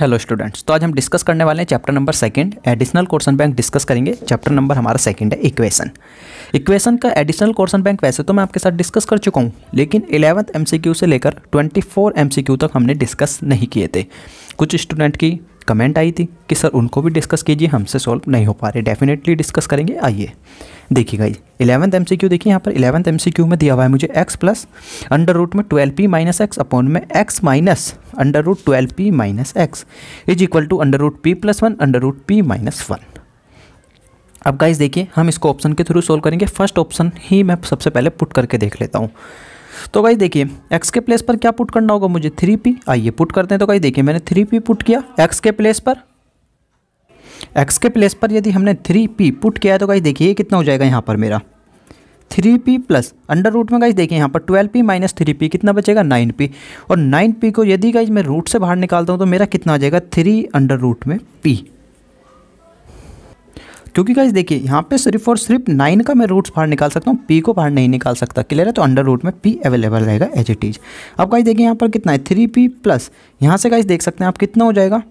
hello students तो आज हम डिस्कस करने वाले हैं chapter number second additional question bank discuss करेंगे चैप्टर नंबर हमारा सेकंड है इक्वेशन इक्वेशन का एडिशनल क्वेश्चन बैंक वैसे तो मैं आपके साथ डिस्कस कर चुका हूँ लेकिन इलेवंथ एमसीक्यू से लेकर ट्वेंटी फोर एमसीक्यू तक हमने डिस्कस नहीं किए थे कुछ स्टूडेंट की कमेंट आई थी कि सर उनको भी डिस्कस कीजिए हमसे सॉल्व नहीं हो पा रहे डेफिनेटली डिस्कस करेंगे आइए देखिए guys eleventh M C Q देखिए यहाँ पर इलेवंथ एम सी क्यू में दिया हुआ है मुझे एक्स प्लस अंडर रूट में twelve P minus x upon में X minus under root twelve P minus x is equal to under root P plus one under root P minus one अब guys देखिए हम इसको option के through solve करेंगे first option ही मैं सबसे पहले पुट करके देख लेता हूँ तो गाई देखिए एक्स के प्लेस पर क्या पुट करना होगा मुझे थ्री पी आइए पुट करते हैं तो गाई देखिए मैंने थ्री पी पुट किया एक्स के प्लेस पर एक्स के प्लेस पर यदि हमने थ्री पी पुट किया है तो गाई देखिए कितना हो जाएगा यहाँ पर मेरा three p plus under root में गाइज देखिए यहाँ पर twelve P minus three p कितना बचेगा नाइन पी और नाइन पी को यदि गाइज मैं रूट से बाहर निकालता हूँ तो मेरा कितना आ जाएगा थ्री अंडर रूट में पी क्योंकि गाइज देखिए यहाँ पे सिर्फ और सिर्फ नाइन का मैं रूट्स बाहर निकाल सकता हूँ पी को बाहर नहीं निकाल सकता क्लियर है तो अंडर रूट में पी अवेलेबल रहेगा एज इट इज अब गाइज देखिए यहाँ पर कितना है थ्री पी प्लस यहाँ से गाइज देख सकते हैं आप कितना हो जाएगा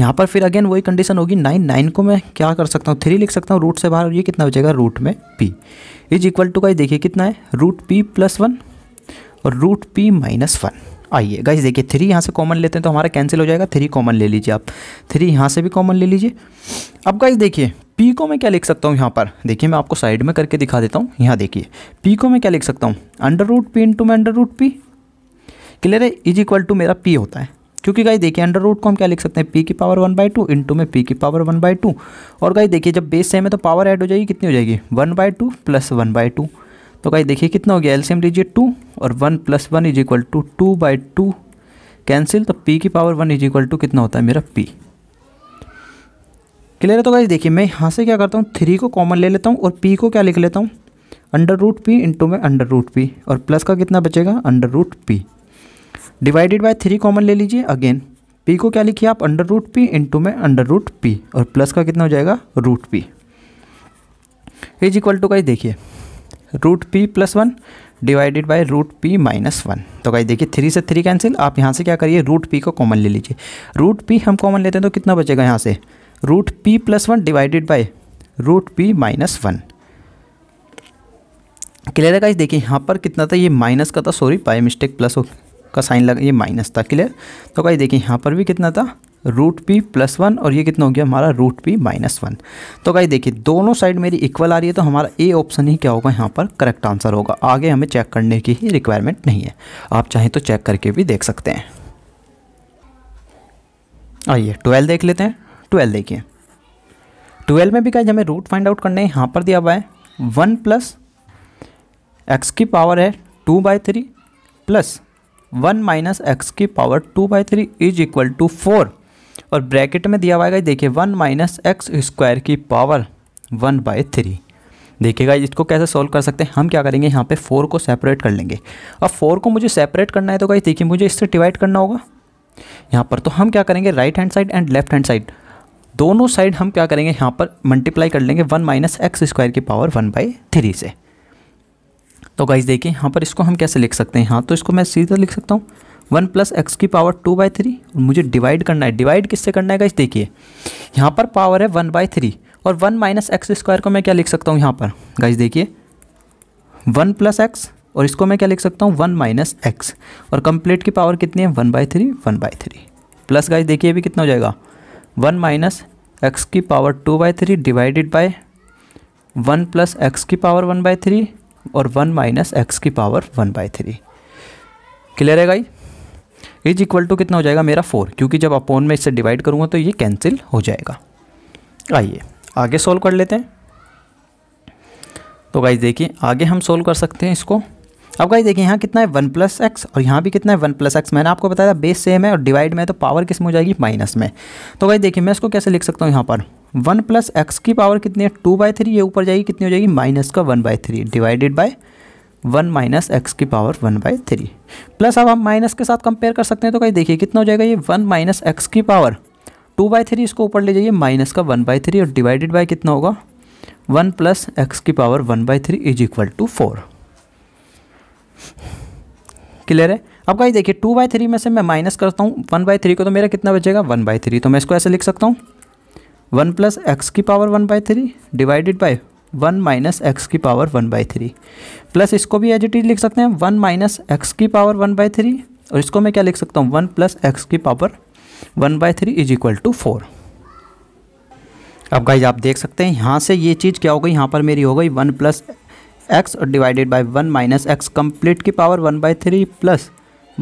यहाँ पर फिर अगेन वही कंडीशन होगी नाइन नाइन को मैं क्या कर सकता हूँ थ्री लिख सकता हूँ रूट से बाहर ये कितना हो जाएगा रूट में p is equal to guys देखिए कितना है रूट पी प्लस वन और रूट पी माइनस वन आइए गाइस देखिए थ्री यहाँ से कॉमन लेते हैं तो हमारा कैंसिल हो जाएगा थ्री कॉमन ले लीजिए आप थ्री यहाँ से भी कॉमन ले लीजिए अब गाइस देखिए पी को मैं क्या लिख सकता हूँ यहाँ पर देखिए मैं आपको साइड में करके दिखा देता हूँ यहाँ देखिए पी को मैं क्या लिख सकता हूँ अंडर रूट पी इंटू में अंडर रूट पी क्लियर है इज इक्वल टू मेरा पी होता है क्योंकि गाई देखिए अंडर रूट को हम क्या लिख सकते हैं पी की power one by two into में पी की पावर वन बाई टू और गाई देखिए जब बेस सेम है तो पावर ऐड हो जाएगी कितनी हो जाएगी one by two plus one by two तो गाइस देखिए कितना हो गया एलसीएम लीजिए टू और one plus one is equal to two by two cancel तो पी की power one is equal to कितना होता है मेरा पी क्लियर है तो गाइस देखिए मैं यहाँ से क्या करता हूँ थ्री को कॉमन ले लेता हूँ और पी को क्या लिख लेता हूँ अंडर रूट पी इंटू में अंडर रूट पी और प्लस का कितना बचेगा under root p divided by three common ले लीजिए अगेन पी को क्या लिखिए आप अंडर रूट पी इंटू में अंडर रूट पी और प्लस का कितना हो जाएगा root p is equal to guys देखिए root P plus one divided by root P minus one तो गाइज देखिए थ्री से थ्री कैंसिल आप यहाँ से क्या करिए रूट पी को कॉमन ले लीजिए रूट पी हम कॉमन लेते हैं तो कितना बचेगा यहाँ से root P plus one divided by root P minus one clear है गाइज देखिए यहाँ पर कितना था ये माइनस का था सॉरी बाई मिस्टेक प्लस का साइन लगा ये माइनस था क्लियर तो गाइज देखिए यहाँ पर भी कितना था रूट पी प्लस वन और ये कितना हो गया हमारा रूट पी माइनस वन तो भाई देखिए दोनों साइड मेरी इक्वल आ रही है तो हमारा ए ऑप्शन ही क्या होगा यहाँ पर करेक्ट आंसर होगा आगे हमें चेक करने की ही रिक्वायरमेंट नहीं है आप चाहें तो चेक करके भी देख सकते हैं आइए ट्वेल्व देख लेते हैं ट्वेल्व देखिए ट्वेल्व में भी गाइज हमें रूट फाइंड आउट करने यहाँ पर दिया हुआ है वन प्लस एक्स की पावर है two by three plus one minus x की power two by three is equal to four और ब्रैकेट में दिया हुआ है देखिए वन माइनस एक्स स्क्वायर की पावर वन बाय थ्री देखिएगा इसको कैसे सॉल्व कर सकते हैं हम क्या करेंगे यहाँ पे फोर को सेपरेट कर लेंगे अब फोर को मुझे सेपरेट करना है तो गाइज देखिए मुझे इससे डिवाइड करना होगा यहाँ पर तो हम क्या करेंगे right hand side and left hand side दोनों साइड हम क्या करेंगे यहाँ पर मल्टीप्लाई कर लेंगे वन माइनस एक्स स्क्वायर की पावर वन बाई थ्री से तो गाइज देखिए यहाँ पर इसको हम कैसे लिख सकते हैं यहाँ तो इसको मैं सीधा लिख सकता हूँ वन प्लस एक्स की पावर टू बाई थ्री और मुझे डिवाइड करना है डिवाइड किससे करना है गाइस देखिए यहाँ पर पावर है वन बाई थ्री और वन माइनस एक्स स्क्वायर को मैं क्या लिख सकता हूँ यहाँ पर गाइस देखिए वन प्लस एक्स और इसको मैं क्या लिख सकता हूँ वन माइनस एक्स और कंप्लीट की पावर कितनी है one by three one by three plus guys देखिए अभी कितना हो जाएगा वन माइनस एक्स की power two by three divided by one plus x की पावर वन बाई थ्री और वन माइनस एक्स की power one by three clear है गाई इज इक्वल टू कितना हो जाएगा मेरा फोर क्योंकि जब अपॉन में इससे डिवाइड करूँगा तो ये कैंसिल हो जाएगा आइए आगे सॉल्व कर लेते हैं तो गाइज देखिए आगे हम सोल्व कर सकते हैं इसको अब गाइज देखिए यहाँ कितना है वन प्लस एक्स और यहाँ भी कितना है वन प्लस एक्स मैंने आपको बताया था बेस सेम है और डिवाइड में है तो पावर किस में हो जाएगी माइनस में तो गाइज देखिए मैं इसको कैसे लिख सकता हूँ यहाँ पर वन प्लस एक्स की पावर कितनी है टू बाई थ्री ये ऊपर जाएगी कितनी हो जाएगी माइनस का one by three divided by one minus x की power one by three plus अब हम माइनस के साथ कंपेयर कर सकते हैं तो कहीं देखिए कितना हो जाएगा ये वन माइनस एक्स की पावर टू बाई थ्री इसको ऊपर ले जाइए माइनस का वन बाई थ्री और डिवाइडेड बाई कितना होगा वन प्लस एक्स की power one by three is equal to four clear है अब कहीं देखिए टू बाई थ्री में से मैं माइनस करता हूँ वन बाई थ्री को तो मेरा कितना बचेगा वन बाई थ्री तो मैं इसको ऐसे लिख सकता हूँ वन प्लस एक्स की power one by three divided by one minus x की power one by three plus इसको भी एज इट इज लिख सकते हैं वन माइनस एक्स की पावर वन बाई थ्री और इसको मैं क्या लिख सकता हूँ वन प्लस एक्स की power one by three is equal to four अब गाइज आप देख सकते हैं यहाँ से ये चीज़ क्या हो गई यहाँ पर मेरी हो गई वन प्लस एक्स और divided by one minus x complete की power one by three plus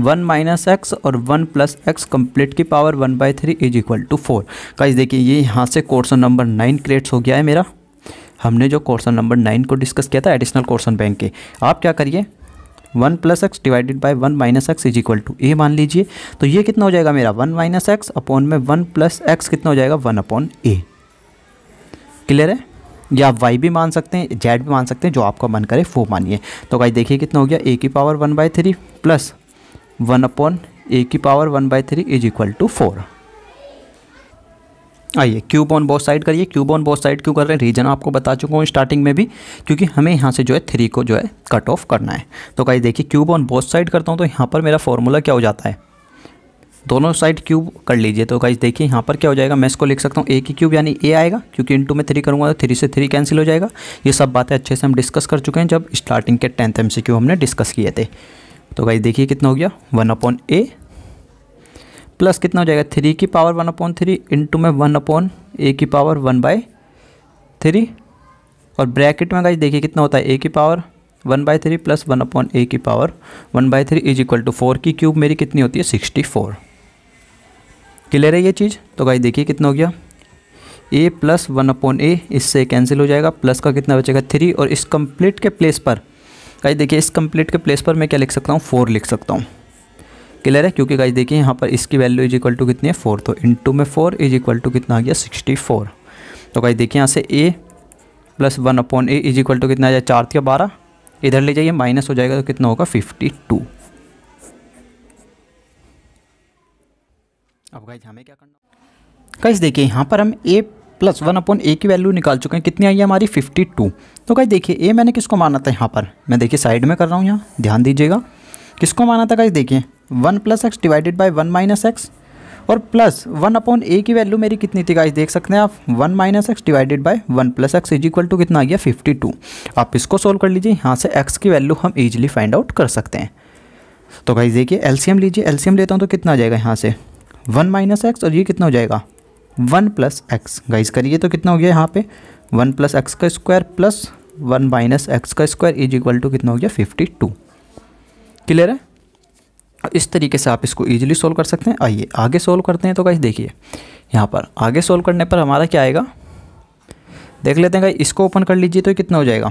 one minus x और वन प्लस एक्स कम्प्लीट की power one by three is equal to four guys देखिए ये यहाँ से क्वेश्चन नंबर नाइन क्रिएट्स हो गया है मेरा हमने जो क्वेश्चन नंबर नाइन को डिस्कस किया था एडिशनल क्वेश्चन बैंक के आप क्या करिए one plus x divided by one minus x is equal to a मान लीजिए तो ये कितना हो जाएगा मेरा वन माइनस एक्स अपॉन में वन प्लस एक्स कितना हो जाएगा वन अपॉन ए क्लियर है या आप वाई भी मान सकते हैं जेड भी मान सकते हैं जो आपका मन करे वो मानिए तो भाई देखिए कितना हो गया ए की power one by three plus one upon a की power one by three is equal to four आइए क्यूब ऑन बोथ साइड करिए क्यूब ऑन बोथ साइड क्यों कर रहे हैं रीजन आपको बता चुका हूँ स्टार्टिंग में भी क्योंकि हमें यहाँ से जो है थ्री को जो है कट ऑफ करना है तो कहीं देखिए क्यूब ऑन बोथ साइड करता हूँ तो यहाँ पर मेरा फॉर्मूला क्या हो जाता है दोनों साइड क्यूब कर लीजिए तो गाइज देखिए यहाँ पर क्या हो जाएगा मैं इसको लिख सकता हूँ ए की क्यूब यानी ए आएगा क्योंकि इंटू में थ्री करूँगा तो थ्री से थ्री कैंसिल हो जाएगा ये सब बातें अच्छे से हम डिस्कस कर चुके हैं जब स्टार्टिंग के टेंथ एम हमने डिस्कस किए थे तो गाइज देखिए कितना हो गया वन अपॉन ए प्लस कितना हो जाएगा थ्री की power one upon three into में वन अपॉन ए की पावर वन बाई थ्री और ब्रैकेट में गाइज देखिए कितना होता है ए की power one by three plus one upon a की power one by three is equal to four की क्यूब मेरी कितनी होती है सिक्सटी फोर क्लियर है ये चीज़ तो गाइज देखिए कितना हो गया a plus one upon a इससे कैंसिल हो जाएगा प्लस का कितना बचेगा थ्री और इस कंप्लीट के प्लेस पर गाइज देखिए इस कंप्लीट के प्लेस पर मैं क्या लिख सकता हूँ फोर लिख सकता हूँ क्लियर है क्योंकि गाइज देखिए यहाँ पर इसकी वैल्यू इज इक्वल टू कितनी है फोर तो इन टू में फोर इज इक्वल टू कितना आ गया सिक्सटी फोर तो गाइज देखिए यहाँ से a plus one upon a is equal to कितना आ जाए चार या बारह इधर ले जाइए माइनस हो जाएगा तो कितना होगा फिफ्टी टू अब गाइज हमें क्या करना गाइज देखिए यहाँ पर हम a plus one upon a की वैल्यू निकाल चुके हैं कितनी आई है हमारी फिफ्टी टू तो गाइज देखिए ए मैंने किसको माना था यहाँ पर मैं देखिए साइड में कर रहा हूँ यहाँ ध्यान दीजिएगा किसको माना था गाइज देखिए one plus x divided by one minus x और प्लस वन अपॉन ए की वैल्यू मेरी कितनी थी गाइस देख सकते हैं आप one minus x divided by one plus x is equal to कितना आ गया फिफ्टी टू आप इसको सोल्व कर लीजिए यहाँ से एक्स की वैल्यू हम ईजिली फाइंड आउट कर सकते हैं तो गाइस देखिए एलसीएम लीजिए एलसीएम लेता हूँ तो कितना आ जाएगा यहाँ से वन माइनस एक्स और ये कितना हो जाएगा वन प्लस एक्स गाइज करिए तो कितना हो गया यहाँ पे वन प्लस एक्स का square plus one minus x का स्क्वायर इज इक्वल टू कितना हो गया फिफ्टी टू क्लियर है इस तरीके से आप इसको ईजिली सोल्व कर सकते हैं आइए आगे सोल्व करते हैं तो गाइस देखिए यहाँ पर आगे सोल्व करने पर हमारा क्या आएगा देख लेते हैं गाइस इसको ओपन कर लीजिए तो कितना हो जाएगा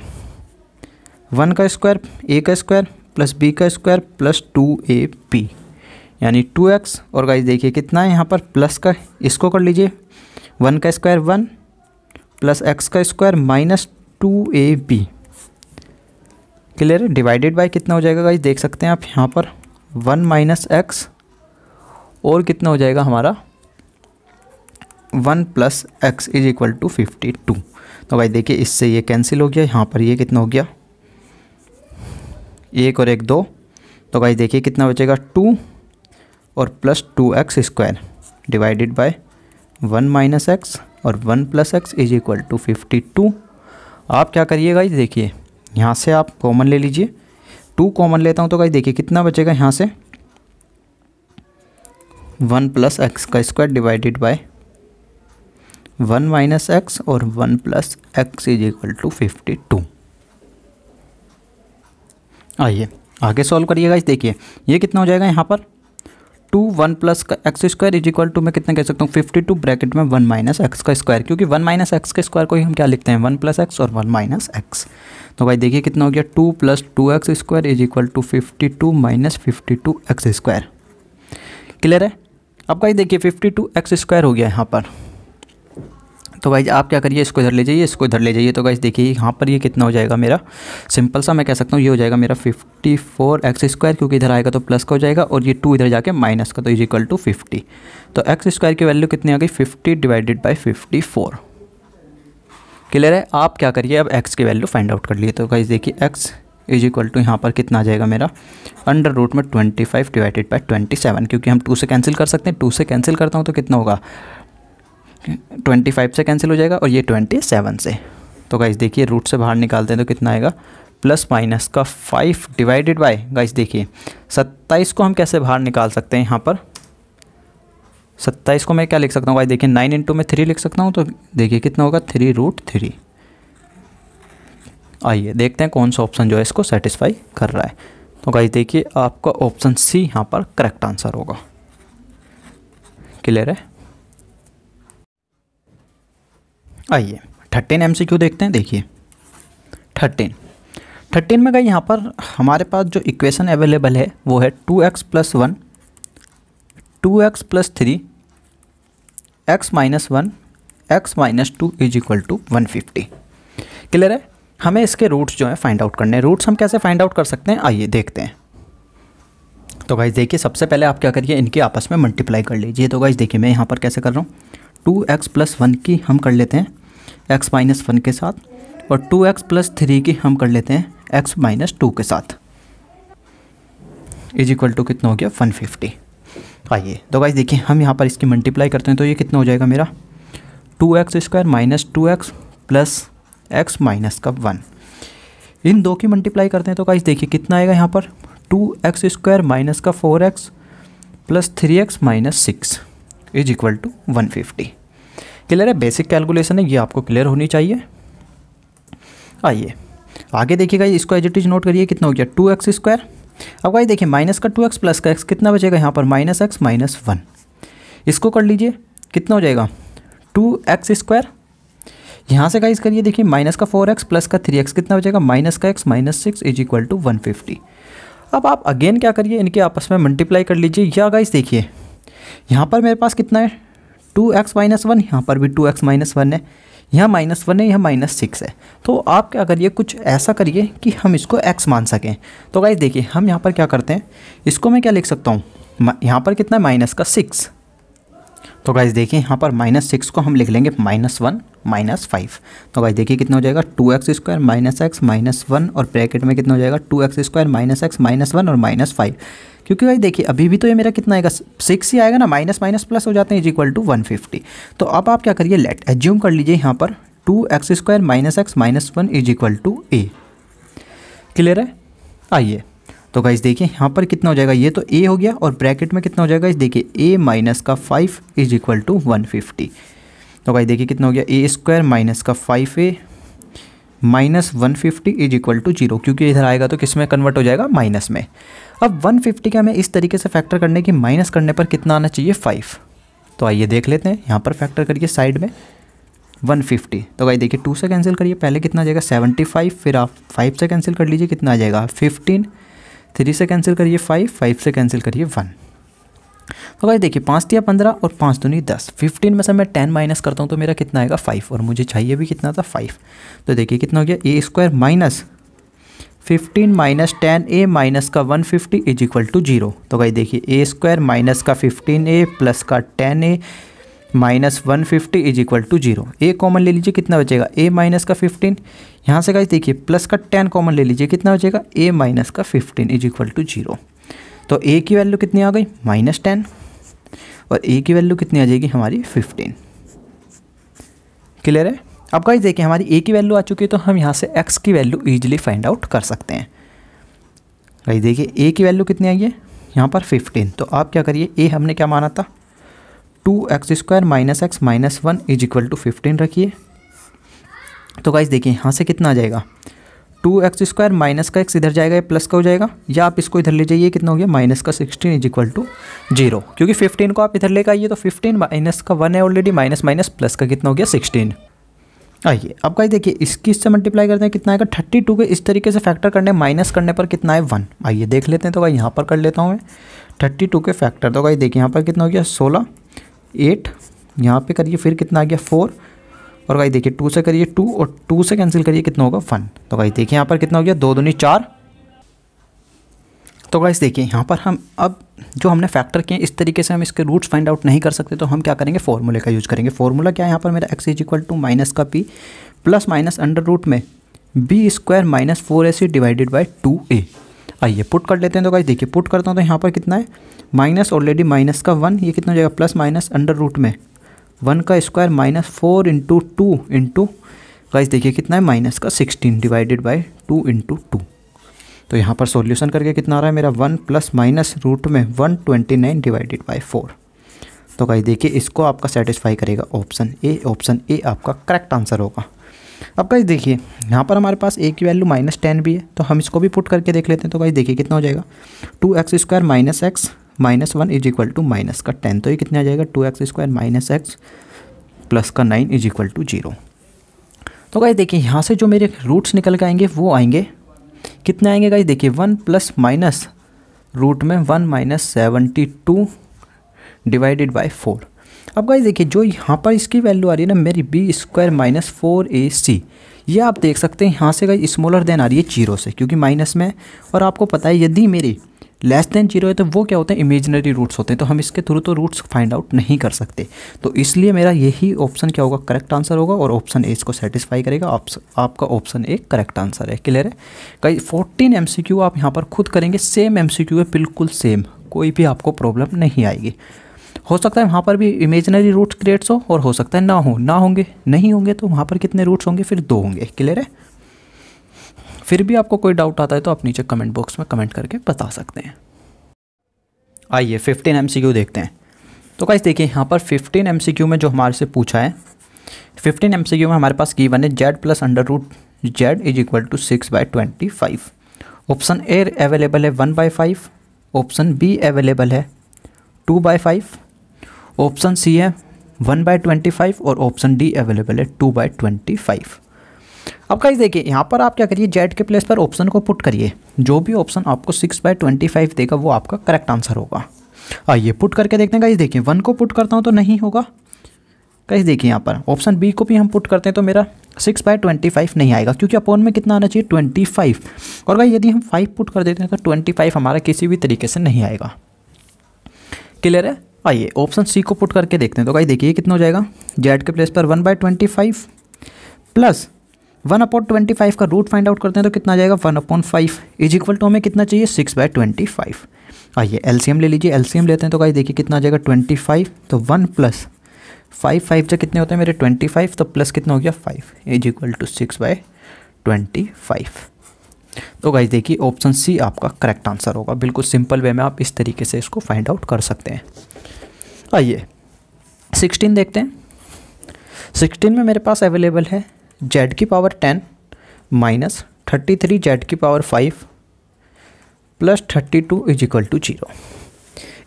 वन का स्क्वायर ए का स्क्वायर प्लस बी का square plus two a p यानी टू एक्स और गाइस देखिए कितना है यहाँ पर प्लस का इसको कर लीजिए वन का स्क्वायर वन प्लस एक्स का square minus two a b clear है डिवाइडेड बाय कितना हो जाएगा गाइस देख सकते हैं आप यहाँ पर वन माइनस एक्स और कितना हो जाएगा हमारा one plus x is equal to fifty two तो भाई देखिए इससे ये कैंसिल हो गया यहाँ पर ये कितना हो गया एक और एक दो तो भाई देखिए कितना बचेगा टू और plus two x square divided by one minus x और one plus x is equal to fifty two आप क्या करिएगा देखिए यहाँ से आप कॉमन ले लीजिए टू कॉमन लेता हूँ तो गाइज देखिए कितना बचेगा यहाँ से वन प्लस एक्स का square divided by one minus x और one plus x is equal to fifty two आइए आगे सॉल्व करिएगा इस देखिए ये कितना हो जाएगा यहाँ पर two one plus x square is equal to मैं कितना कह सकता हूँ फिफ्टी टू ब्रैकेट में वन माइनस एक्स का स्क्वायर क्योंकि वन माइनस एक्स के स्क्वायर को ही हम क्या लिखते हैं वन प्लस एक्स और वन माइनस एक्स तो भाई देखिए कितना हो गया two plus two x square is equal to fifty two minus fifty two x square clear है अब भाई देखिए फिफ्टी टू एक्स स्क्वायर हो गया यहाँ पर तो गाइज आप क्या करिए इसको इधर ले जाइए इसको इधर ले जाइए तो गाइज देखिए यहाँ पर ये कितना हो जाएगा मेरा सिंपल सा मैं कह सकता हूँ ये हो जाएगा मेरा फिफ्टी फोर एक्स स्क्वायर क्योंकि इधर आएगा तो प्लस का हो जाएगा और ये टू इधर जाके माइनस का तो इज इक्वल टू फिफ्टी तो एक्स स्क्वायर की वैल्यू कितनी आ गई fifty divided by fifty four clear है आप क्या करिए अब एक्स की वैल्यू फाइंड आउट कर लिए तो गाइज देखिए एक्स इज इक्वल टू यहाँ पर कितना आ जाएगा मेरा अंडर रूट में twenty five divided by twenty seven क्योंकि हम टू से कैंसिल कर सकते हैं टू से कैंसिल करता हूँ तो कितना होगा ट्वेंटी फाइव से कैंसिल हो जाएगा और ये ट्वेंटी सेवन से तो गाइस देखिए रूट से बाहर निकालते हैं तो कितना आएगा प्लस माइनस का फाइव डिवाइडेड बाय गाइस देखिए सत्ताईस को हम कैसे बाहर निकाल सकते हैं यहाँ पर सत्ताईस को मैं क्या लिख सकता हूँ गाइस देखिए नाइन इंटू में थ्री लिख सकता हूँ तो देखिए कितना होगा थ्री रूट थ्री आइए देखते हैं कौन सा ऑप्शन जो है इसको सेटिस्फाई कर रहा है तो गाइस देखिए आपका ऑप्शन सी यहाँ पर करेक्ट आंसर होगा क्लियर है आइए थर्टीन एम सी क्यू देखते हैं देखिए थर्टीन थर्टीन में गई यहाँ पर हमारे पास जो इक्वेशन अवेलेबल है वो है two x plus one two x plus three x minus one x minus two is equal to one fifty clear है हमें इसके रूट्स जो हैं फाइंड आउट करने हैं रूट्स हम कैसे फाइंड आउट कर सकते हैं आइए देखते हैं तो गाइज देखिए सबसे पहले आप क्या करिए इनके आपस में मल्टीप्लाई कर लीजिए तो गाइज देखिए मैं यहाँ पर कैसे कर रहा हूँ टू एक्स प्लस वन की हम कर लेते हैं एक्स माइनस वन के साथ और टू एक्स प्लस थ्री की हम कर लेते हैं एक्स माइनस टू के साथ इज इक्वल टू कितना हो गया वन फिफ्टी आइए तो गाइज देखिए हम यहाँ पर इसकी मल्टीप्लाई करते हैं तो ये कितना हो जाएगा मेरा two x square minus two x plus x minus का वन इन दो की मल्टीप्लाई करते हैं तो गाइज देखिए कितना आएगा यहाँ पर टू एक्स स्क्वायर माइनस का four x plus three x minus six is equal to one fifty clear है बेसिक कैलकुलेशन है ये आपको क्लियर होनी चाहिए आइए आगे देखिएगा इसको एज इट इज नोट करिए कितना हो गया टू एक्स स्क्वायर अब भाई देखिए माइनस का टू एक्स प्लस का एक्स कितना बचेगा यहाँ पर माइनस एक्स माइनस वन इसको कर लीजिए कितना हो जाएगा टू एक्स स्क्वायर यहाँ से गाइज करिए देखिए माइनस का फोर एक्स प्लस का थ्री एक्स कितना बचेगा माइनस का x minus six is equal to one fifty अब आप अगेन क्या करिए इनके आपस में मल्टीप्लाई कर लीजिए या गाइज देखिए यहाँ पर मेरे पास कितना है टू एक्स माइनस वन यहाँ पर भी टू एक्स माइनस वन है यहाँ माइनस वन है यहाँ माइनस सिक्स है तो आप क्या करिए कुछ ऐसा करिए कि हम इसको एक्स मान सकें तो गाइज देखिए हम यहाँ पर क्या करते हैं इसको मैं क्या लिख सकता हूँ यहाँ पर कितना है माइनस का सिक्स तो गाइज देखिए यहाँ पर माइनस सिक्स को हम लिख लेंगे माइनस वन माइनस फाइव तो गाइज देखिए कितना हो जाएगा two x square minus x minus one और ब्रैकेट में कितना हो जाएगा two x square minus x minus one और माइनस फाइव क्योंकि भाई देखिए अभी भी तो ये मेरा कितना आएगा सिक्स ही आएगा ना माइनस माइनस प्लस हो जाते हैं is equal to one fifty तो अब आप क्या करिए लेट एज्यूम कर लीजिए यहाँ पर two x square minus x minus one is equal to a clear है आइए तो गाइज देखिए यहाँ पर कितना हो जाएगा ये तो ए हो गया और ब्रैकेट में कितना हो जाएगा इस देखिए ए माइनस का five is equal to one fifty तो गाइज देखिए कितना हो गया ए स्क्वायर माइनस का five a minus one fifty is equal to zero क्योंकि इधर आएगा तो किस में कन्वर्ट हो जाएगा माइनस में अब वन फिफ्टी का हमें इस तरीके से फैक्टर करने की माइनस करने पर कितना आना चाहिए फाइव तो आइए देख लेते हैं यहाँ पर फैक्टर करिए साइड में वन फिफ्टी तो भाई देखिए टू से कैंसिल करिए पहले कितना आ जाएगा सेवेंटी फाइव फिर आप फाइव से कैंसिल कर लीजिए कितना आ जाएगा फिफ्टीन थ्री से कैंसिल करिए फाइव फाइव से कैंसिल करिए वन तो गाइस देखिए पाँच दिया पंद्रह और पाँच दूनी दस फिफ्टीन में से मैं टेन माइनस करता हूँ तो मेरा कितना आएगा फाइव और मुझे चाहिए भी कितना था फाइव तो देखिए कितना हो गया a square minus fifteen minus ten a minus का one fifty is equal to zero तो भाई देखिए ए स्क्वायर माइनस का फिफ्टीन ए प्लस का ten a minus one fifty is equal to zero a common ले लीजिए कितना बचेगा ए माइनस का फिफ्टीन यहाँ से गाइस देखिए प्लस का टेन कॉमन ले लीजिए कितना बचेगा ए माइनस का fifteen is equal to zero तो ए की वैल्यू कितनी आ गई माइनस टेन और ए की वैल्यू कितनी आ जाएगी हमारी फिफ्टीन क्लियर है अब गाइस देखिए हमारी ए की वैल्यू आ चुकी है तो हम यहाँ से एक्स की वैल्यू ईजिली फाइंड आउट कर सकते हैं गाइस देखिए ए की वैल्यू कितनी आई है यहाँ पर फिफ्टीन तो आप क्या करिए ए हमने क्या माना था two x square minus x minus one is equal to fifteen रखिए तो गाइस देखिए यहाँ से कितना आ जाएगा टू एक्स स्क्वायर माइनस का एक्स इधर जाएगा या प्लस का हो जाएगा या आप इसको इधर ले जाइए कितना हो गया माइनस का sixteen is equal to zero क्योंकि फिफ्टीन को आप इधर लेकर आइए तो फिफ्टीन माइनस का वन है ऑलरेडी माइनस माइनस प्लस का कितना हो गया सिक्सटीन आइए अब कहीं देखिए इसकी इससे मल्टीप्लाई करते हैं कितना आएगा थर्टी टू के इस तरीके से फैक्टर करने माइनस करने पर कितना है वन आइए देख लेते हैं तो भाई यहाँ पर कर लेता हूँ मैं थर्टी टू के फैक्टर तो गाई देखिए यहाँ पर कितना हो गया सोलह एट यहाँ पे करिए फिर कितना आ गया फोर और भाई देखिए टू से करिए टू और टू से कैंसिल करिए कितना होगा वन तो भाई देखिए यहाँ पर कितना हो गया दो दूनी चार तो गाइस देखिए यहाँ पर हम अब जो हमने फैक्टर किए इस तरीके से हम इसके रूट्स फाइंड आउट नहीं कर सकते तो हम क्या करेंगे फॉर्मूले का यूज़ करेंगे फॉर्मूला क्या है यहाँ पर मेरा x is equal to minus का b plus minus under root में b square minus four a c divided by two a आइए पुट कर लेते हैं तो गाइस देखिए पुट करता हूँ तो यहाँ पर कितना है माइनस ऑलरेडी माइनस का वन ये कितना हो जाएगा प्लस माइनस अंडर रूट में वन का square minus four into two into guys देखिए कितना है माइनस का sixteen divided by two into two तो यहाँ पर सॉल्यूशन करके कितना आ रहा है मेरा वन प्लस माइनस रूट में one twenty nine divided by four तो गाइज देखिए इसको आपका सेटिस्फाई करेगा ऑप्शन ए ऑप्शन ए आपका करेक्ट आंसर होगा अब गाइज देखिए यहाँ पर हमारे पास ए की वैल्यू माइनस टेन भी है तो हम इसको भी पुट करके देख लेते हैं तो गाइज देखिए कितना हो जाएगा two x square minus x minus one is equal to minus का टेन तो ये कितना आ जाएगा two x square minus x plus का nine is equal to zero तो गाइज देखिए यहाँ से जो मेरे रूट्स निकल के आएंगे वो आएंगे कितने आएंगे गाइज देखिए वन प्लस माइनस रूट में one minus seventy two divided by four अब गाइज देखिए जो यहाँ पर इसकी वैल्यू आ रही है ना मेरी b square minus four a c ये आप देख सकते हैं यहाँ से गई स्मॉलर देन आ रही है जीरो से क्योंकि माइनस में और आपको पता है यदि मेरी लेस देन जीरो है तो वो क्या होते हैं इमेजनरी रूट्स होते हैं तो हम इसके थ्रू तो रूट्स फाइंड आउट नहीं कर सकते तो इसलिए मेरा यही ऑप्शन क्या होगा करेक्ट आंसर होगा और ऑप्शन ए इसको सेटिस्फाई करेगा आप, आपका ऑप्शन ए करेक्ट आंसर है क्लियर है कई फोर्टीन एम आप यहाँ पर खुद करेंगे सेम एम है बिल्कुल सेम कोई भी आपको प्रॉब्लम नहीं आएगी हो सकता है वहाँ पर भी इमेजनरी रूट्स क्रिएट्स हो और हो सकता है ना हो ना होंगे नहीं होंगे तो वहाँ पर कितने रूट्स होंगे फिर दो होंगे क्लियर है फिर भी आपको कोई डाउट आता है तो आप नीचे कमेंट बॉक्स में कमेंट करके बता सकते हैं आइए फिफ्टीन एम देखते हैं तो कैसे देखिए यहाँ पर फिफ्टीन एम में जो हमारे से पूछा है फिफ्टीन एम में हमारे पास गिवन है z plus under root z is equal to six by twenty five option A available है one by five option B available है two by five option C है वन बाय ट्वेंटी फाइव और option D available है two by twenty five अब कहीं देखिए यहाँ पर आप क्या करिए जेड के प्लेस पर ऑप्शन को पुट करिए जो भी ऑप्शन आपको सिक्स बाय ट्वेंटी फाइव देगा वो आपका करेक्ट आंसर होगा आइए पुट करके देखते हैं कहीं देखिए वन को पुट करता हूँ तो नहीं होगा कहीं देखिए यहाँ पर ऑप्शन बी को भी हम पुट करते हैं तो मेरा सिक्स बाय ट्वेंटी फाइव नहीं आएगा क्योंकि अपोन में कितना आना चाहिए ट्वेंटी फाइव और भाई यदि हम फाइव पुट कर देते हैं तो ट्वेंटी फाइव हमारा किसी भी तरीके से नहीं आएगा क्लियर है आइए ऑप्शन सी को पुट करके देखते हैं तो भाई देखिए कितना हो जाएगा जेड के प्लेस पर one by twenty five plus one upon twenty five का रूट फाइंड आउट करते हैं तो कितना जाएगा one upon five is equal to हमें कितना चाहिए सिक्स बाय ट्वेंटी फाइव आइए एलसीएम ले लीजिए एलसीएम लेते हैं तो भाई देखिए कितना जाएगा ट्वेंटी फाइव तो वन प्लस फाइव फाइव जो कितने होते हैं मेरे ट्वेंटी फाइव तो प्लस कितना हो गया five is equal to six by twenty five तो गाइज देखिए ऑप्शन सी आपका करेक्ट आंसर होगा बिल्कुल सिंपल वे में आप इस तरीके से इसको फाइंड आउट कर सकते हैं आइए सिक्सटीन देखते हैं सिक्सटीन में मेरे पास अवेलेबल है जेड की power ten minus thirty three z की power five plus thirty two is equal to zero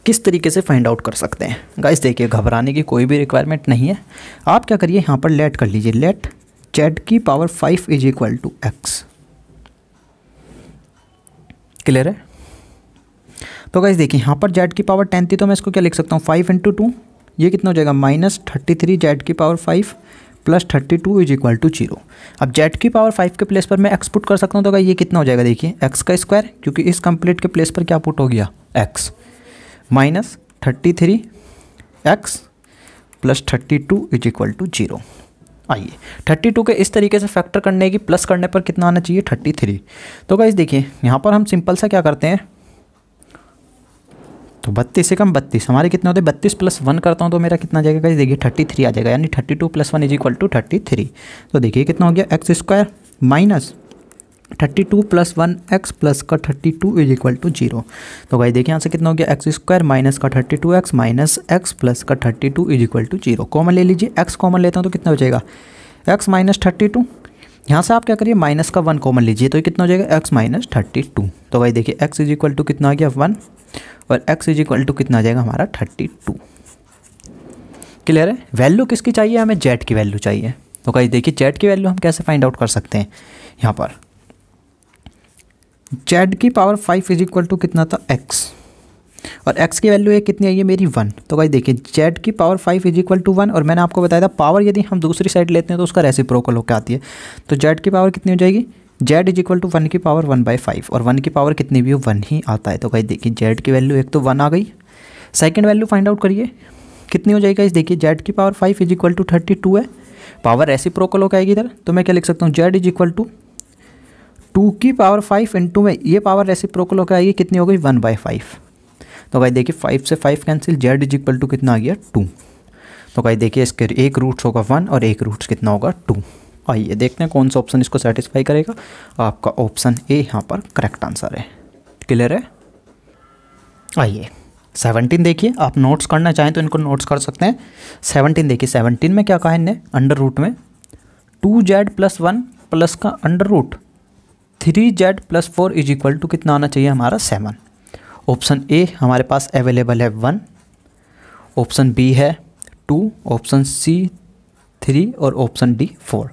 किस तरीके से फाइंड आउट कर सकते हैं गाइस देखिए घबराने की कोई भी रिक्वायरमेंट नहीं है आप क्या करिए यहाँ पर लेट कर लीजिए लेट जेड की power five is equal to x clear है तो गाइज देखिए यहाँ पर जेड की पावर टेन थी तो मैं इसको क्या लिख सकता हूँ फाइव इंटू टू ये कितना हो जाएगा माइनस थर्टी थ्री जेड की power five plus thirty two is equal to zero अब जेड की पावर फाइव के प्लेस पर मैं एक्सपुट कर सकता हूँ तो ये कितना हो जाएगा देखिए एक्स का स्क्वायर क्योंकि इस कंप्लीट के प्लेस पर क्या पुट हो गया x minus thirty three x plus thirty two is equal to zero आइए थर्टी टू के इस तरीके से फैक्टर करने की प्लस करने पर कितना आना चाहिए थर्टी थ्री तो गाइज देखिए यहाँ पर हम सिंपल सा क्या करते हैं तो बत्तीस से कम बत्तीस हमारे कितने होते हैं बत्तीस प्लस वन करता हूँ तो मेरा कितना जाएगा गाइज देखिए थर्टी थ्री आ जाएगा यानी thirty two plus one is equal to thirty three तो देखिए कितना हो गया x square minus thirty two plus one x plus का thirty two is equal to zero तो भाई देखिए यहाँ से कितना हो गया एक्स स्क्वायर माइनस का thirty two x minus x plus का thirty two is equal to zero common ले लीजिए एक्स कॉमन लेता हूँ तो कितना हो जाएगा एक्स माइनस थर्टी टू यहाँ से आप क्या करिए माइनस का वन कॉमन लीजिए तो कितना हो जाएगा एक्स माइनस थर्टी टू तो भाई देखिए एक्स इज इक्वल टू कितना आ गया वन और एक्स इज इक्वल टू कितना आ जाएगा हमारा थर्टी टू क्लियर है वैल्यू किसकी चाहिए हमें जेट की वैल्यू चाहिए तो भाई देखिए जेट की वैल्यू हम कैसे फाइंड आउट कर सकते हैं यहाँ पर जेड की power five is equal to कितना था एक्स और एक्स की वैल्यू है कितनी आई है मेरी वन तो भाई देखिए जेड की power five is equal to one और मैंने आपको बताया था पावर यदि हम दूसरी साइड लेते हैं तो उसका प्रोकल होकर आती है तो जेड की पावर कितनी हो जाएगी z is equal to one की पावर वन बाई फाइव और वन की पावर कितनी भी हो वन ही आता है तो भाई देखिए जेड की वैल्यू एक तो वन आ गई सेकेंड वैल्यू फाइंड आउट करिए कितनी हो जाएगा इस देखिए जेड की power five is equal to thirty two है पावर ऐसी प्रोकल होकर आएगी इधर तो मैं क्या लिख सकता हूँ z is equal to two की पावर फाइव इंटू में ये पावर रेसिप्रोकल होकर आएगी कितनी हो गई वन बाई फाइव तो भाई देखिए फाइव से five cancel z is equal to कितना आ गया टू तो भाई देखिए इसके एक रूट्स होगा वन और एक रूट्स कितना होगा टू आइए देखते हैं कौन सा ऑप्शन इसको सेटिस्फाई करेगा आपका ऑप्शन ए यहाँ पर करेक्ट आंसर है क्लियर है आइए सेवनटीन देखिए आप नोट्स करना चाहें तो इनको नोट्स कर सकते हैं सेवनटीन देखिए सेवनटीन में क्या कहा इनने अंडर रूट में two z plus one plus का under root three z plus four is equal to कितना आना चाहिए हमारा सेवन ऑप्शन ए हमारे पास अवेलेबल है वन ऑप्शन बी है टू ऑप्शन सी थ्री और ऑप्शन डी फोर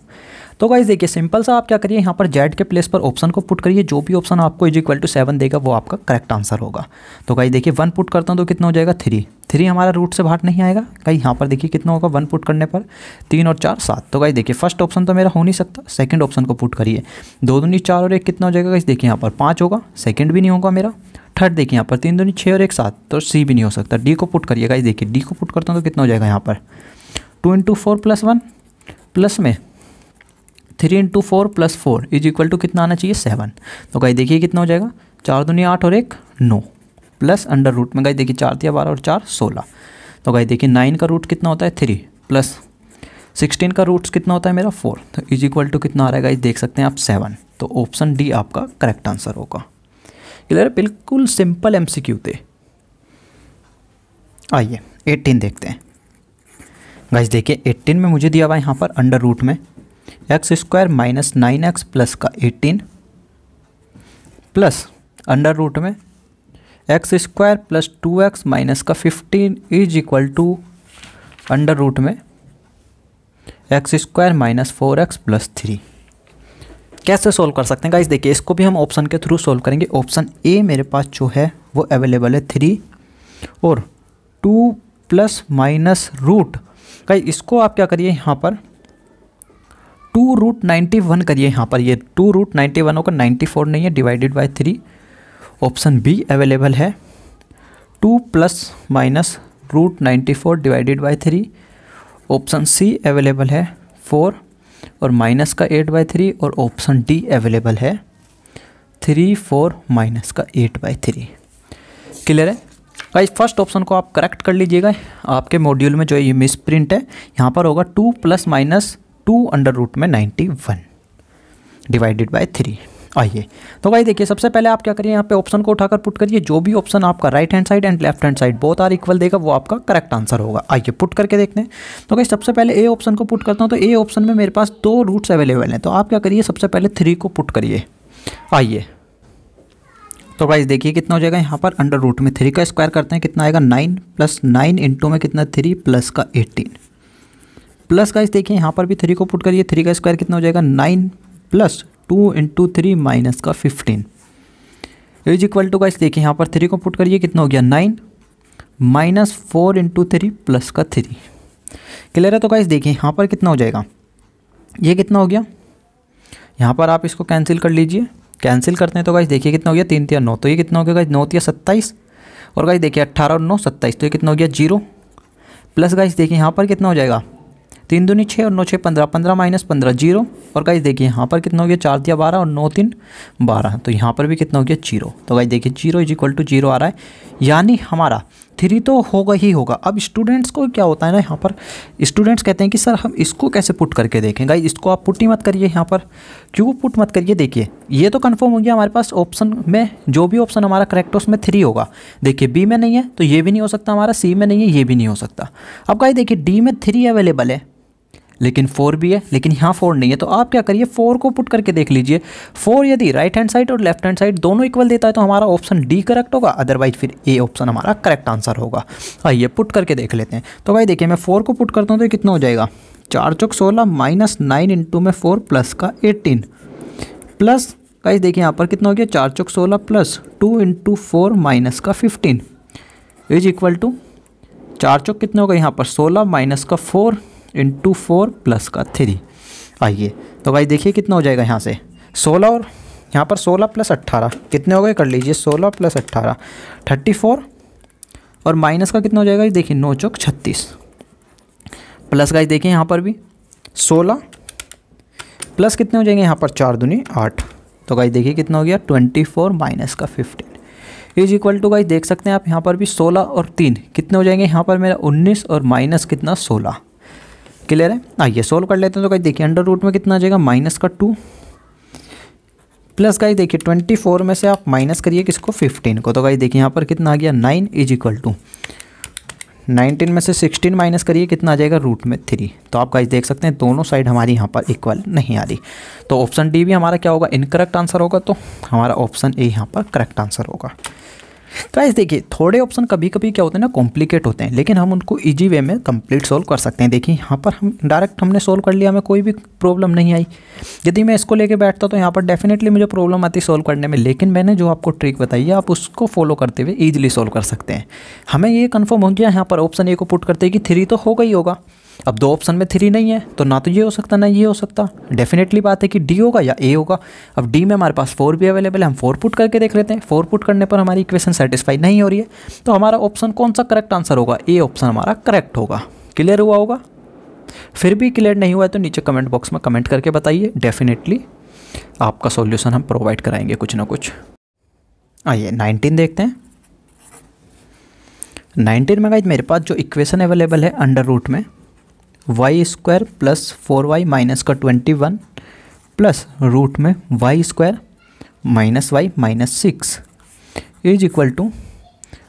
तो गाइज देखिए सिंपल सा आप क्या करिए यहाँ पर जेड के प्लेस पर ऑप्शन को पुट करिए जो भी ऑप्शन आपको इज इक्वल टू सेवन देगा वो आपका करेक्ट आंसर होगा तो गाइज देखिए वन पुट करता हूँ तो कितना हो जाएगा थ्री थ्री हमारा रूट से बाहर नहीं आएगा कहीं यहाँ पर देखिए कितना होगा वन पुट करने पर तीन और चार सात तो कहीं देखिए फर्स्ट ऑप्शन तो मेरा हो नहीं सकता सेकंड ऑप्शन को पुट करिए दो दूनी चार और एक कितना हो जाएगा कहीं देखिए यहाँ पर पाँच होगा सेकंड भी नहीं होगा मेरा थर्ड देखिए यहाँ पर तीन दूनी छः और एक सात तो सी भी नहीं हो सकता डी को पुट करिए गाइस देखिए डी को पुट करता हूँ तो कितना हो जाएगा यहाँ पर two into four plus one plus में three into four plus four is equal to कितना आना चाहिए सेवन तो कहीं देखिए कितना हो जाएगा चार दूनी आठ और एक नौ प्लस अंडर रूट में गाई देखिए चार दिया बारह और चार सोलह तो गाई देखिए नाइन का रूट कितना होता है थ्री प्लस सिक्सटीन का रूट्स कितना होता है मेरा फोर तो इज इक्वल टू कितना आ रहा है गाइज देख सकते हैं आप सेवन तो ऑप्शन डी आपका करेक्ट आंसर होगा क्लियर बिल्कुल सिंपल एम सी क्यू थे आइए एट्टीन देखते हैं गाइज देखिए एट्टीन में मुझे दिया हुआ है यहाँ पर अंडर रूट में x square minus nine x plus का एट्टीन प्लस अंडर रूट में x square plus two x minus का fifteen is equal to under root में x square minus four x plus three कैसे solve कर सकते हैं guys देखिए इसको भी हम ऑप्शन के थ्रू सोल्व करेंगे ऑप्शन ए मेरे पास जो है वो अवेलेबल है थ्री और two plus minus root guys इसको आप क्या करिए यहाँ पर टू रूट नाइन्टी वन करिए यहाँ पर ये टू रूट नाइन्टी वन होगा नाइन्टी फोर नहीं है divided by three option B available है two plus minus root ninety four divided by three option C available है फोर और माइनस का एट बाई थ्री और ऑप्शन डी अवेलेबल है three four minus का eight by three clear है guys first option को आप करेक्ट कर लीजिएगा आपके मॉड्यूल में जो ये मिस प्रिंट है यहाँ पर होगा two plus minus two under root में ninety one divided by three आइए तो भाई देखिए सबसे पहले आप क्या करिए यहाँ पे ऑप्शन को उठाकर पुट करिए जो भी ऑप्शन आपका right hand side and left hand side both are equal देगा वो आपका करेक्ट आंसर होगा आइए पुट करके देखते हैं तो भाई सबसे पहले ए ऑप्शन को पुट करता हूँ तो ए ऑप्शन में मेरे पास दो रूट्स अवेलेबल हैं तो आप क्या करिए सबसे पहले थ्री को पुट करिए आइए तो भाई देखिए कितना हो जाएगा यहाँ पर अंडर रूट में थ्री का स्क्वायर करते हैं कितना आएगा नाइन प्लस नाइन इंटू में कितना थ्री प्लस का एटीन प्लस इस देखिए यहाँ पर भी थ्री को पुट करिए थ्री का स्क्वायर कितना हो जाएगा nine plus two into three minus का फिफ्टीन इज इक्वल टू का इस देखिए यहाँ पर थ्री को पुट करिए कितना हो गया nine minus four into three plus का थ्री क्लियर है तो गाइस देखिए यहाँ पर कितना हो जाएगा ये कितना हो गया यहाँ पर आप इसको कैंसिल कर लीजिए कैंसिल करते हैं तो गाइस देखिए कितना हो गया तीन तिया नौ तो ये कितना हो गया गाइस नौ तिया सत्ताईस और गाइस देखिए अट्ठारह और नौ सत्ताईस तो ये कितना हो गया जीरो प्लस गाइस देखिए यहाँ पर कितना हो जाएगा तीन दूनी छः और नौ छः पंद्रह पंद्रह माइनस पंद्रह जीरो और गाइज देखिए यहाँ पर कितना हो गया चार दिया बारह और नौ तीन बारह तो यहाँ पर भी कितना हो गया जीरो तो गाइज देखिए zero is equal to zero आ रहा है यानी हमारा थ्री तो होगा ही होगा अब स्टूडेंट्स को क्या होता है ना यहाँ पर स्टूडेंट्स कहते हैं कि सर हम इसको कैसे पुट करके देखें गाई इसको आप पुट ही मत करिए यहाँ पर क्यों पुट मत करिए देखिए ये तो कन्फर्म हो गया हमारे पास ऑप्शन में जो भी ऑप्शन हमारा करेक्ट है उसमें थ्री होगा देखिए बी में नहीं है तो ये भी नहीं हो सकता हमारा सी में नहीं है ये भी नहीं हो सकता अब गाई देखिए डी में थ्री अवेलेबल है लेकिन फोर भी है लेकिन यहाँ फोर नहीं है तो आप क्या करिए फोर को पुट करके देख लीजिए फोर यदि राइट हैंड साइड और लेफ्ट हैंड साइड दोनों इक्वल देता है तो हमारा ऑप्शन डी करेक्ट होगा अदरवाइज फिर ए ऑप्शन हमारा करेक्ट आंसर होगा आइए पुट करके देख लेते हैं तो भाई देखिए मैं फोर को पुट करता हूँ तो कितना हो जाएगा चार चौक सोलह माइनस नाइन इंटू में फोर प्लस का एटीन प्लस गाइस देखिए यहाँ पर कितना हो गया चार चौक सोलह plus two into four minus का फिफ्टीन इज इक्वल टू चार चौक कितना होगा यहाँ पर सोलह माइनस का फोर इंटू फोर प्लस का थ्री आइए तो भाई देखिए कितना हो जाएगा यहाँ से सोलह और यहाँ पर सोलह प्लस अट्ठारह कितने हो गए कर लीजिए सोलह प्लस अट्ठारह थर्टी फोर और माइनस का कितना हो जाएगा ये देखिए नौ चौक छत्तीस प्लस का देखिए यहाँ पर भी सोलह प्लस कितने हो जाएंगे यहाँ पर चार दुनी आठ तो गाई देखिए कितना हो गया ट्वेंटी फोर माइनस का fifteen is equal to guys देख सकते हैं आप यहाँ पर भी सोलह और तीन कितने हो जाएंगे यहाँ पर मेरा उन्नीस और माइनस कितना सोलह क्लियर है आइए हाँ, सॉल्व कर लेते हैं तो कहीं देखिए अंडर रूट में कितना आ जाएगा माइनस का टू प्लस गाइस देखिए ट्वेंटी फोर में से आप माइनस करिए किसको फिफ्टीन को तो कहीं देखिए यहाँ पर कितना आ गया nine is equal to nineteen में से सिक्सटीन माइनस करिए कितना आ जाएगा रूट में थ्री तो आप कहीं देख सकते हैं दोनों साइड हमारी यहाँ पर इक्वल नहीं आ रही तो ऑप्शन डी भी हमारा क्या होगा इनकरेक्ट आंसर होगा तो हमारा ऑप्शन ए यहाँ पर करेक्ट आंसर होगा तो देखिए थोड़े ऑप्शन कभी कभी क्या होते हैं ना कॉम्प्लिकेट होते हैं लेकिन हम उनको ईजी वे में कंप्लीट सॉल्व कर सकते हैं देखिए यहाँ पर हम डायरेक्ट हमने सोल्व कर लिया हमें कोई भी प्रॉब्लम नहीं आई यदि मैं इसको लेके बैठता तो यहाँ पर डेफिनेटली मुझे प्रॉब्लम आती सॉल्व करने में लेकिन मैंने जो आपको ट्रिक बताई है आप उसको फॉलो करते हुए ईजिली सॉल्व कर सकते हैं हमें ये कन्फर्म हो गया यहाँ पर ऑप्शन ए को पुट करते कि थ्री तो हो ही होगा अब दो ऑप्शन में थ्री नहीं है तो ना तो ये हो सकता ना ये हो सकता डेफिनेटली बात है कि डी होगा या ए होगा अब डी में हमारे पास फोर भी अवेलेबल है हम फोर पुट करके देख लेते हैं फोर पुट करने पर हमारी इक्वेशन सेटिस्फाई नहीं हो रही है तो हमारा ऑप्शन कौन सा करेक्ट आंसर होगा ए ऑप्शन हमारा करेक्ट होगा क्लियर हुआ होगा फिर भी क्लियर नहीं हुआ है तो नीचे कमेंट बॉक्स में कमेंट करके बताइए डेफिनेटली आपका सॉल्यूशन हम प्रोवाइड कराएंगे कुछ ना कुछ आइए नाइनटीन देखते हैं नाइनटीन में गाइज मेरे पास जो इक्वेशन अवेलेबल है अंडर रूट में Y square plus four Y minus का ट्वेंटी वन प्लस रूट में Y square minus Y minus six is equal to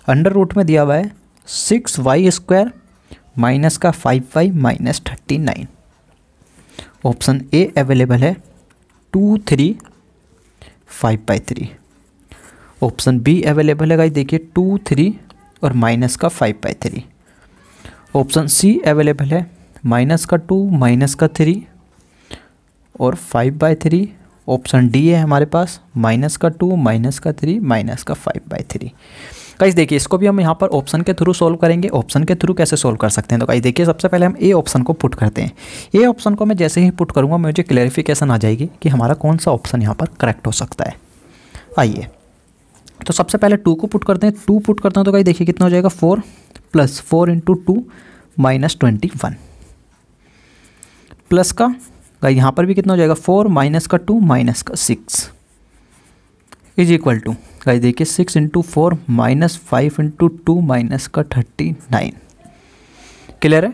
under root में दिया हुआ है सिक्स वाई स्क्वायर माइनस का five Y minus thirty nine option A available है two three five by three option B available है guys देखिए two three और minus का five by three option C available है माइनस का two minus का three और five by three option D है हमारे पास माइनस का टू माइनस का थ्री माइनस का फाइव बाई थ्री कहीं देखिए इसको भी हम यहाँ पर ऑप्शन के थ्रू सोल्व करेंगे ऑप्शन के थ्रू कैसे सोल्व कर सकते हैं तो कहीं देखिए सबसे पहले हम ए ऑप्शन को पुट करते हैं ए ऑप्शन को मैं जैसे ही पुट करूँगा मुझे क्लैरिफिकेशन आ जाएगी कि हमारा कौन सा ऑप्शन यहाँ पर करेक्ट हो सकता है आइए तो सबसे पहले टू को पुट करते हैं टू पुट करते हैं तो कहीं देखिए कितना हो जाएगा four plus four into two minus twenty one plus का का यहाँ पर भी कितना हो जाएगा फोर माइनस का टू माइनस का six is equal to guys देखिए six into four minus five into two minus का थर्टी नाइन क्लियर है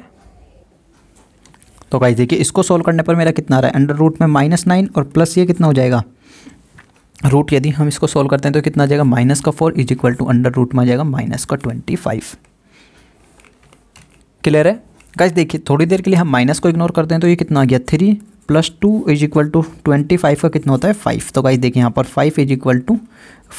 तो गाइस देखिए इसको सॉल्व करने पर मेरा कितना आ रहा है अंडर रूट में माइनस नाइन और प्लस ये कितना हो जाएगा रूट यदि हम इसको सॉल्व करते हैं तो कितना आ जाएगा माइनस का four is equal to under root में आ जाएगा माइनस का ट्वेंटी फाइव क्लियर है गाइस देखिए थोड़ी देर के लिए हम माइनस को इग्नोर करते हैं तो ये कितना आ गया three plus two is equal to twenty five का कितना होता है फाइव तो गाइज देखिए यहाँ पर five is equal to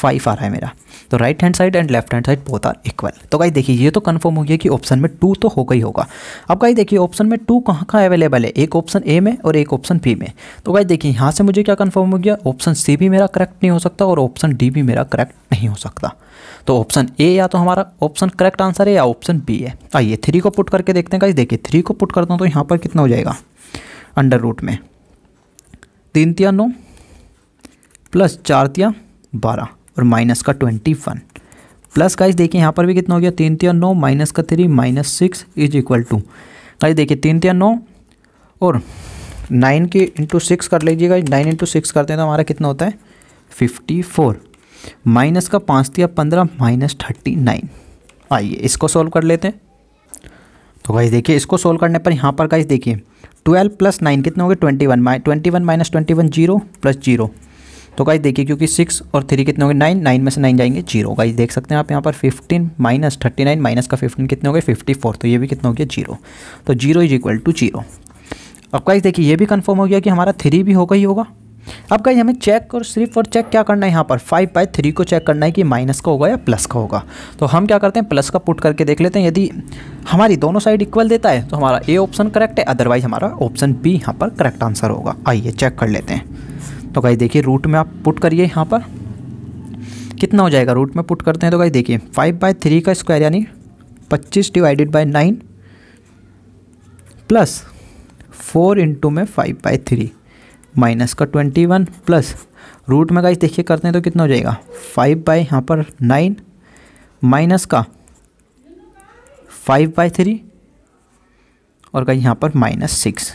five आ रहा है मेरा तो right hand side and left hand side both are equal तो गाइज देखिए ये तो कंफर्म हो गया कि ऑप्शन में टू तो होगा ही होगा अब गाइज देखिए ऑप्शन में टू कहाँ कहाँ अवेलेबल है एक ऑप्शन ए में और एक ऑप्शन बी में तो गाइज देखिए यहाँ से मुझे क्या कन्फर्म हो गया ऑप्शन सी भी मेरा करेक्ट नहीं हो सकता और ऑप्शन डी भी मेरा करेक्ट नहीं हो सकता तो ऑप्शन ए या तो हमारा ऑप्शन करेक्ट आंसर है या ऑप्शन बी है आइए थ्री को पुट करके देखते हैं गाइज देखिए थ्री को पुट करता हूँ तो यहाँ पर कितना हो जाएगा अंडर रूट में तीन तिया नौ प्लस चार तिया बारह और माइनस का ट्वेंटी वन प्लस गाइस देखिए यहाँ पर भी कितना हो गया तीन तिया नौ माइनस का three minus six is equal to guys देखिए तीन तिया नौ और नाइन के इंटू सिक्स कर लीजिएगा नाइन इंटू सिक्स करते हैं तो हमारा कितना होता है फिफ्टी फोर माइनस का पाँच तिया पंद्रह माइनस थर्टी नाइन आइए इसको सॉल्व कर लेते हैं तो गाइस देखिए इसको सोल्व करने पर यहाँ पर गाइस देखिए ट्वेल्व प्लस नाइन कितने हो गए ट्वेंटी वन माइ twenty one minus twenty one zero plus zero तो गाइस देखिए क्योंकि सिक्स और थ्री कितने हो गए नाइन नाइन में से नाइन जाएंगे जीरो गाइस देख सकते हैं आप यहाँ पर fifteen minus thirty nine minus का फिफ्टीन कितने हो गए फिफ्टी फोर तो ये भी कितना हो गया जीरो तो zero is equal to zero अब गाइस देखिए ये भी कन्फर्म हो गया कि हमारा थ्री भी होगा ही होगा अब कहीं हमें चेक और सिर्फ और चेक क्या करना है यहाँ पर फाइव बाई थ्री को चेक करना है कि माइनस का होगा या प्लस का होगा तो हम क्या करते हैं प्लस का पुट करके देख लेते हैं यदि हमारी दोनों साइड इक्वल देता है तो हमारा ए ऑप्शन करेक्ट है अदरवाइज हमारा ऑप्शन बी यहाँ पर करेक्ट आंसर होगा आइए चेक कर लेते हैं तो गाइज देखिए रूट में आप पुट करिए यहाँ पर कितना हो जाएगा रूट में पुट करते हैं तो गाइज देखिए फाइव बाई थ्री का स्क्वायर यानी पच्चीस divided by nine plus four into में फाइव बाई थ्री माइनस का ट्वेंटी वन प्लस रूट में गाइस देखिए करते हैं तो कितना हो जाएगा फाइव बाई यहाँ पर नाइन माइनस का फाइव बाई थ्री और गाइस यहाँ पर minus six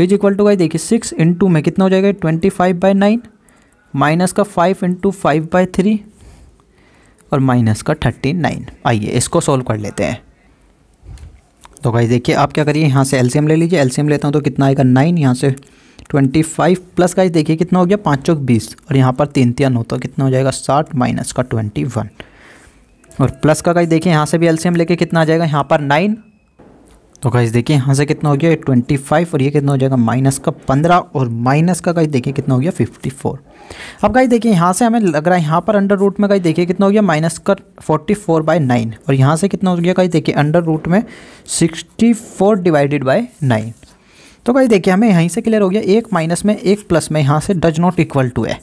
is equal to guys देखिए सिक्स इंटू में कितना हो जाएगा twenty five by nine minus का five into five by three और माइनस का थर्टी नाइन आइए इसको सॉल्व कर लेते हैं तो गाइस देखिए आप क्या करिए यहाँ से एलसीएम ले लीजिए एलसीएम लेता हूँ तो कितना आएगा नाइन यहाँ से ट्वेंटी फाइव प्लस का देखिए कितना हो गया पाँच चौक बीस और यहाँ पर तीन तीन हो तो कितना हो जाएगा साठ माइनस का ट्वेंटी वन और प्लस का कहीं देखिए यहाँ से भी एलसीएम लेके कितना आ जाएगा यहाँ पर नाइन तो कहीं देखिए यहाँ से कितना हो गया ट्वेंटी फाइव और ये कितना हो जाएगा माइनस का पंद्रह और माइनस का कहीं देखिए कितना हो गया फिफ्टी फोर अब कहीं देखिए यहाँ से हमें लग रहा है यहाँ पर अंडर रूट में कहीं देखिए कितना हो गया माइनस का फोर्टी फोर बाई नाइन और यहाँ से कितना हो गया कहीं देखिए अंडर रूट में sixty four divided by nine तो भाई देखिए हमें यहीं से क्लियर हो गया एक माइनस में एक प्लस में यहाँ से डज नॉट इक्वल टू है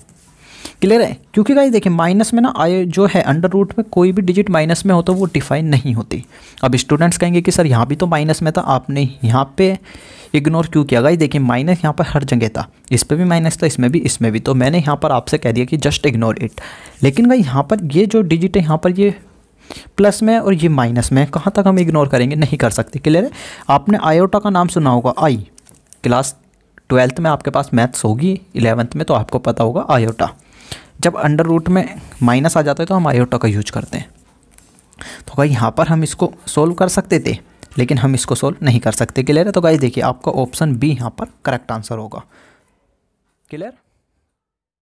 क्लियर है क्योंकि गाइज देखिए माइनस में ना आई जो है अंडर रूट में कोई भी डिजिट माइनस में हो तो वो डिफाइन नहीं होती अब स्टूडेंट्स कहेंगे कि सर यहाँ भी तो माइनस में था आपने यहाँ पे इग्नोर क्यों किया गाइज देखिए माइनस यहाँ पर हर जगह था इस पर भी माइनस था इसमें भी इसमें भी तो मैंने यहाँ पर आपसे कह दिया कि जस्ट इग्नोर इट लेकिन गाई यहाँ पर ये जो डिजिट है यहाँ पर ये प्लस में और ये माइनस में कहाँ तक हम इग्नोर करेंगे नहीं कर सकते क्लियर है आपने आयोटा का नाम सुना होगा आई क्लास ट्वेल्थ में आपके पास मैथ्स होगी इलेवंथ में तो आपको पता होगा आयोटा जब अंडर रूट में माइनस आ जाता है तो हम आयोटा का यूज करते हैं तो भाई यहाँ पर हम इसको सोल्व कर सकते थे लेकिन हम इसको सोल्व नहीं कर सकते क्लियर है तो भाई देखिए आपका ऑप्शन बी यहाँ पर करेक्ट आंसर होगा क्लियर